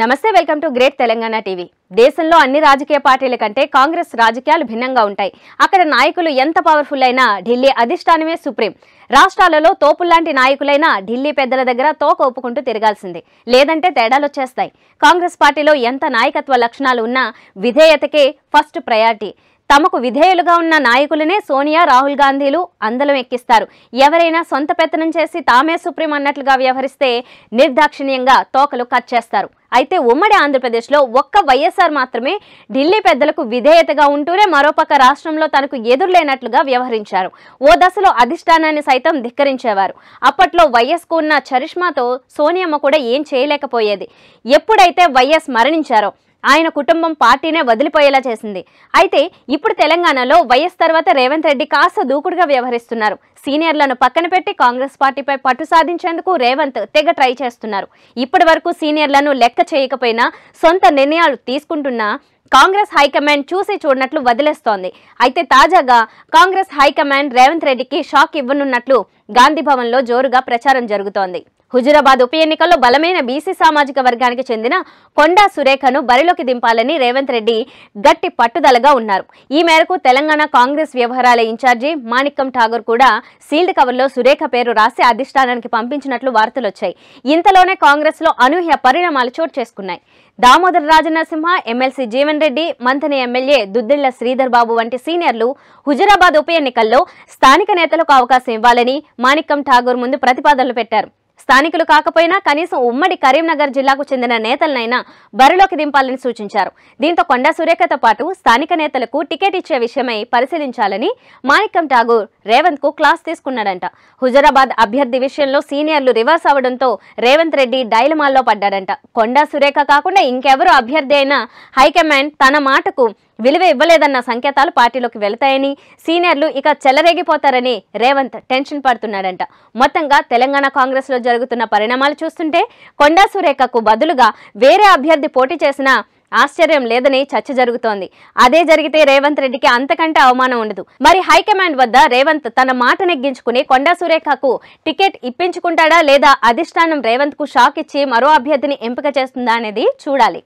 నమస్తే welcome to great Telangana TV దేశంలో అన్ని రాజకీయ పార్టీల కంటే కాంగ్రెస్ రాజకీయాలు భిన్నంగా ఉంటాయి అక్కడ నాయకులు ఎంత పవర్ఫుల్ అయినా ఢిల్లీ అధిష్టానమే సుప్రీం రాష్ట్రాలలో తోపుల్లాంటి నాయకులైన ఢిల్లీ పెద్దల దగ్గర తోక ఒప్పుకుంటూ తిరగాల్సిందే లేదంటే తేడాలొచ్చేస్తాయి కాంగ్రెస్ పార్టీలో ఎంత నాయకత్వ లక్షణాలు ఉన్నా విధేయతకే ఫస్ట్ ప్రయారిటీ తమకు విధేయులుగా ఉన్న నాయకులనే సోనియా రాహుల్ గాంధీలు అందలం ఎక్కిస్తారు ఎవరైనా సొంత పెత్తనం చేసి తామే సుప్రీం అన్నట్లుగా వ్యవహరిస్తే నిర్దాక్షిణ్యంగా తోకలు కట్ చేస్తారు అయితే ఉమ్మడి ఆంధ్రప్రదేశ్లో ఒక్క వైఎస్ఆర్ మాత్రమే ఢిల్లీ పెద్దలకు విధేయతగా ఉంటూనే మరోపక్క రాష్ట్రంలో తనకు ఎదురులేనట్లుగా వ్యవహరించారు ఓ దశలో అధిష్టానాన్ని సైతం ధిక్కరించేవారు అప్పట్లో వైఎస్కు ఉన్న చరిష్మాతో సోనియమ్మ కూడా ఏం చేయలేకపోయేది ఎప్పుడైతే వైఎస్ మరణించారో ఆయన కుటుంబం పార్టీనే వదిలిపోయేలా చేసింది అయితే ఇప్పుడు తెలంగాణలో వైఎస్ తర్వాత రేవంత్ రెడ్డి కాస్త దూకుడుగా వ్యవహరిస్తున్నారు సీనియర్లను పక్కన పెట్టి కాంగ్రెస్ పార్టీపై పట్టు సాధించేందుకు రేవంత్ తెగ ట్రై చేస్తున్నారు ఇప్పటి వరకు సీనియర్లను లెక్క చేయకపోయినా సొంత నిర్ణయాలు తీసుకుంటున్నా కాంగ్రెస్ హైకమాండ్ చూసి చూడనట్లు వదిలేస్తోంది అయితే తాజాగా కాంగ్రెస్ హైకమాండ్ రేవంత్ రెడ్డికి షాక్ ఇవ్వనున్నట్లు గాంధీభవన్లో జోరుగా ప్రచారం జరుగుతోంది హుజురాబాద్ ఉప ఎన్నికల్లో బలమైన బీసీ సామాజిక వర్గానికి చెందిన కొండా సురేఖను బరిలోకి దింపాలని రేవంత్ రెడ్డి గట్టి పట్టుదలగా ఉన్నారు ఈ మేరకు తెలంగాణ కాంగ్రెస్ వ్యవహారాల ఇన్ఛార్జి మాణిక్కం ఠాగూర్ కూడా సీల్డ్ కవర్లో సురేఖ పేరు రాసి అధిష్టానానికి పంపించినట్లు వార్తలు వచ్చాయి ఇంతలోనే కాంగ్రెస్లో అనూహ్య పరిణామాలు చోటు చేసుకున్నాయి దామోదర రాజనరసింహ ఎమ్మెల్సీ జీవన్ రెడ్డి మంతని ఎమ్మెల్యే దుద్దిళ్ల శ్రీధర్ బాబు వంటి సీనియర్లు హుజురాబాద్ ఉప ఎన్నికల్లో స్థానిక నేతలకు అవకాశం ఇవ్వాలని మాణిక్కం ఠాగూర్ ముందు ప్రతిపాదనలు పెట్టారు స్థానికులు కాకపోయినా కనీసం ఉమ్మడి కరీంనగర్ జిల్లాకు చెందిన నేతలనైనా బరిలోకి దింపాలని సూచించారు దీంతో కొండా సురేఖతో పాటు స్థానిక నేతలకు టికెట్ ఇచ్చే విషయమై పరిశీలించాలని మాణిక్కం ఠాగూర్ రేవంత్ కు క్లాస్ తీసుకున్నాడంట హుజరాబాద్ అభ్యర్థి విషయంలో సీనియర్లు రివర్స్ అవడంతో రేవంత్ రెడ్డి డైలమాల్లో పడ్డాడంట కొండా సురేఖ కాకుండా ఇంకెవరు అభ్యర్థి అయినా హైకమాండ్ తన మాటకు విలువ ఇవ్వలేదన్న సంకేతాలు పార్టీలోకి వెళతాయని సీనియర్లు ఇక చెలరేగిపోతారని రేవంత్ టెన్షన్ పడుతున్నాడంట మొత్తంగా తెలంగాణ కాంగ్రెస్లో జరుగుతున్న పరిణామాలు చూస్తుంటే కొండా సురేఖకు బదులుగా వేరే అభ్యర్థి పోటీ చేసిన ఆశ్చర్యం లేదని చర్చ జరుగుతోంది అదే జరిగితే రేవంత్ రెడ్డికి అంతకంటే అవమానం ఉండదు మరి హైకమాండ్ వద్ద రేవంత్ తన మాట నెగ్గించుకుని కొండా సురేఖకు టికెట్ ఇప్పించుకుంటాడా లేదా అధిష్టానం రేవంత్ కు షాక్ ఇచ్చి మరో అభ్యర్థిని ఎంపిక చేస్తుందా అనేది చూడాలి